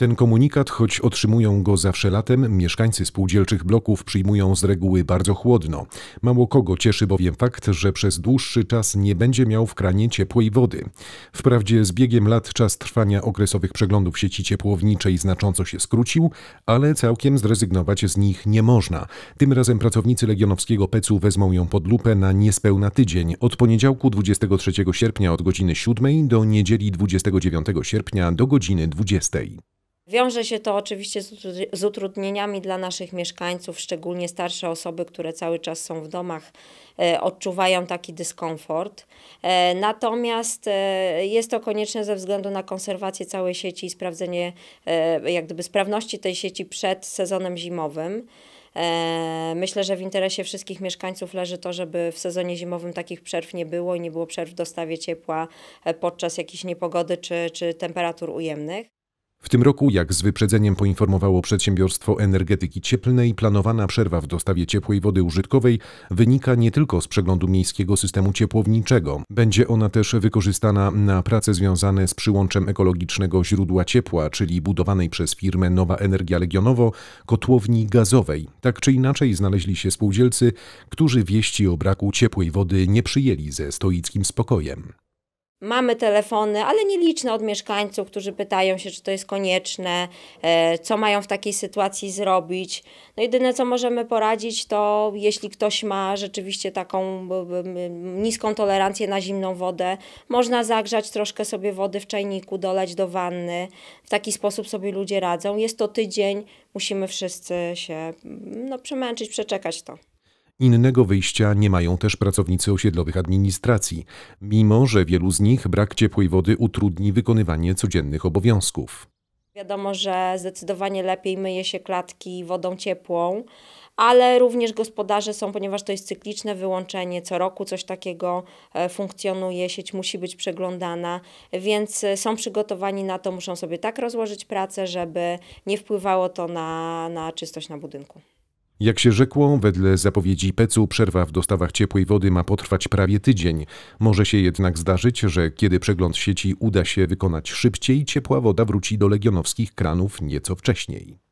Ten komunikat, choć otrzymują go zawsze latem, mieszkańcy spółdzielczych bloków przyjmują z reguły bardzo chłodno. Mało kogo cieszy bowiem fakt, że przez dłuższy czas nie będzie miał w kranie ciepłej wody. Wprawdzie z biegiem lat czas trwania okresowych przeglądów sieci ciepłowniczej znacząco się skrócił, ale całkiem zrezygnować z nich nie można. Tym razem pracownicy legionowskiego PEC-u wezmą ją pod lupę na niespełna tydzień, od poniedziałku 23 sierpnia od godziny 7 do niedzieli 29 sierpnia do godziny 20. Wiąże się to oczywiście z utrudnieniami dla naszych mieszkańców, szczególnie starsze osoby, które cały czas są w domach, e, odczuwają taki dyskomfort. E, natomiast e, jest to konieczne ze względu na konserwację całej sieci i sprawdzenie jak gdyby sprawności tej sieci przed sezonem zimowym. Myślę, że w interesie wszystkich mieszkańców leży to, żeby w sezonie zimowym takich przerw nie było i nie było przerw w dostawie ciepła podczas jakiejś niepogody czy, czy temperatur ujemnych. W tym roku, jak z wyprzedzeniem poinformowało Przedsiębiorstwo Energetyki Cieplnej, planowana przerwa w dostawie ciepłej wody użytkowej wynika nie tylko z przeglądu miejskiego systemu ciepłowniczego. Będzie ona też wykorzystana na prace związane z przyłączem ekologicznego źródła ciepła, czyli budowanej przez firmę Nowa Energia Legionowo kotłowni gazowej. Tak czy inaczej znaleźli się spółdzielcy, którzy wieści o braku ciepłej wody nie przyjęli ze stoickim spokojem. Mamy telefony, ale nieliczne od mieszkańców, którzy pytają się, czy to jest konieczne, e, co mają w takiej sytuacji zrobić. No jedyne, co możemy poradzić, to jeśli ktoś ma rzeczywiście taką niską tolerancję na zimną wodę, można zagrzać troszkę sobie wody w czajniku, dolać do wanny. W taki sposób sobie ludzie radzą. Jest to tydzień, musimy wszyscy się no, przemęczyć, przeczekać to. Innego wyjścia nie mają też pracownicy osiedlowych administracji, mimo że wielu z nich brak ciepłej wody utrudni wykonywanie codziennych obowiązków. Wiadomo, że zdecydowanie lepiej myje się klatki wodą ciepłą, ale również gospodarze są, ponieważ to jest cykliczne wyłączenie, co roku coś takiego e, funkcjonuje, sieć musi być przeglądana, więc e, są przygotowani na to, muszą sobie tak rozłożyć pracę, żeby nie wpływało to na, na czystość na budynku. Jak się rzekło, wedle zapowiedzi PECU przerwa w dostawach ciepłej wody ma potrwać prawie tydzień. Może się jednak zdarzyć, że kiedy przegląd sieci uda się wykonać szybciej, ciepła woda wróci do legionowskich kranów nieco wcześniej.